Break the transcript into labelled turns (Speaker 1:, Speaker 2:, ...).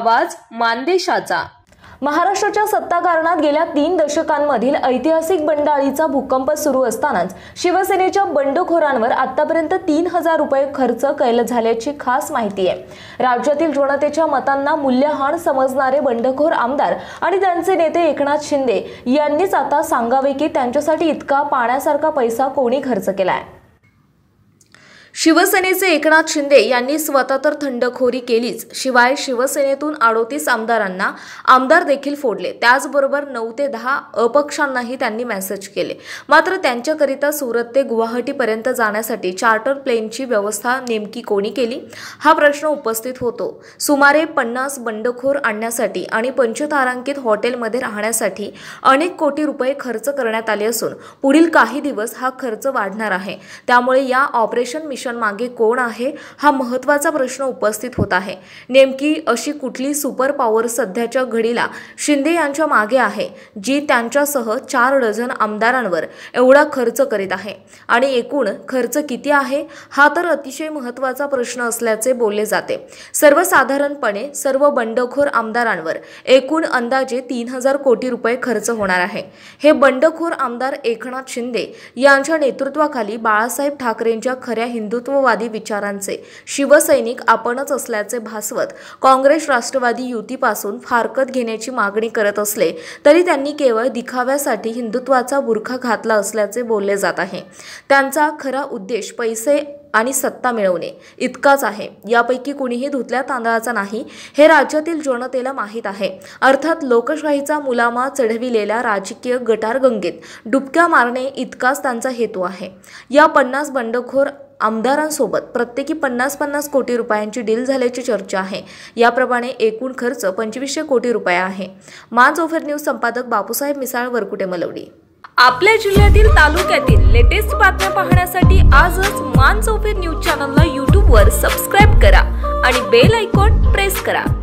Speaker 1: आवाज मानदेशाचा महाराष्ट्राच्या सत्ताकारणात गेल्या तीन दशकांमधील ऐतिहासिक बंडाळीचा भूकंप सुरू असतानाच शिवसेनेच्या बंडखोरांवर आतापर्यंत तीन हजार रुपये खर्च कैल झाल्याची खास माहिती आहे राज्यातील जनतेच्या मतांना मूल्यहान समजणारे बंडखोर आमदार आणि त्यांचे नेते एकनाथ शिंदे यांनीच आता सांगावे की त्यांच्यासाठी इतका पाण्यासारखा पैसा कोणी खर्च केला आहे शिवसेनेचे एकनाथ शिंदे यांनी स्वतः तर थंडखोरी केलीच शिवाय शिवसेनेतून अडोतीस आमदारांना आमदार देखील फोडले त्याचबरोबर नऊ ते दहा अपक्षांनाही त्यांनी मेसेज केले मात्र त्यांच्याकरिता सुरत ते गुवाहाटीपर्यंत जाण्यासाठी चार्टर प्लेनची व्यवस्था नेमकी कोणी केली हा प्रश्न उपस्थित होतो सुमारे पन्नास बंडखोर आणण्यासाठी आणि पंचतारांकित हॉटेलमध्ये राहण्यासाठी अनेक कोटी रुपये खर्च करण्यात आले असून पुढील काही दिवस हा खर्च वाढणार आहे त्यामुळे या ऑपरेशन मिशन मागे कोण आहे हा महत्वाचा प्रश्न उपस्थित होत आहे नेमकी अशी कुठली सुपर पॉवर सध्याच्या घडीला शिंदे यांच्या मागे आहे जी त्यांच्यासह चार डझन आमदारांवर एवढा खर्च करीत आहे आणि एकूण खर्च किती आहे हा तर अतिशय महत्त्वाचा प्रश्न असल्याचे बोलले जाते सर्वसाधारणपणे सर्व बंडखोर आमदारांवर एकूण अंदाजे तीन हजार कोटी रुपये खर्च होणार आहे हे बंडखोर आमदार एकनाथ शिंदे यांच्या नेतृत्वाखाली बाळासाहेब ठाकरेंच्या खऱ्या हिंदू हिंदुत्ववादी विचारांचे शिवसैनिक आपणच असल्याचे भासवत काँग्रेस राष्ट्रवादी युतीपासून फारकत घेण्याची मागणी करत असले तरी त्यांनी केवळ दिखाव्यासाठी हिंदुत्वाचा बुरखा घातला असल्याचे बोलले जात आहे त्यांचा खरा उद्देश पैसे आणि सत्ता मिळवणे इतकाच आहे यापैकी कुणीही धुतल्या तांदळाचा नाही हे राज्यातील जनतेला माहीत आहे अर्थात लोकशाहीचा मुलामा चढविलेल्या राजकीय गटार गंगेत डुबक्या मारणे इतकाच त्यांचा हेतू आहे या पन्नास बंडखोर आमदारांसोबत प्रत्येकी पन्नास पन्नास कोटी रुपयांची डील झाल्याची चर्चा आहे याप्रमाणे एकूण खर्च पंचवीसशे कोटी रुपये आहे मान ओफेर न्यूज संपादक बापूसाहेब मिसाळ वरकुटे मलवडी आपल्या जिल्ह्यातील तालुक्यातील लेटेस्ट बातम्या पाहण्यासाठी आजच मान ओफेर न्यूज चॅनलला यूट्यूबवर सबस्क्राईब करा आणि बेल ऐकॉन प्रेस करा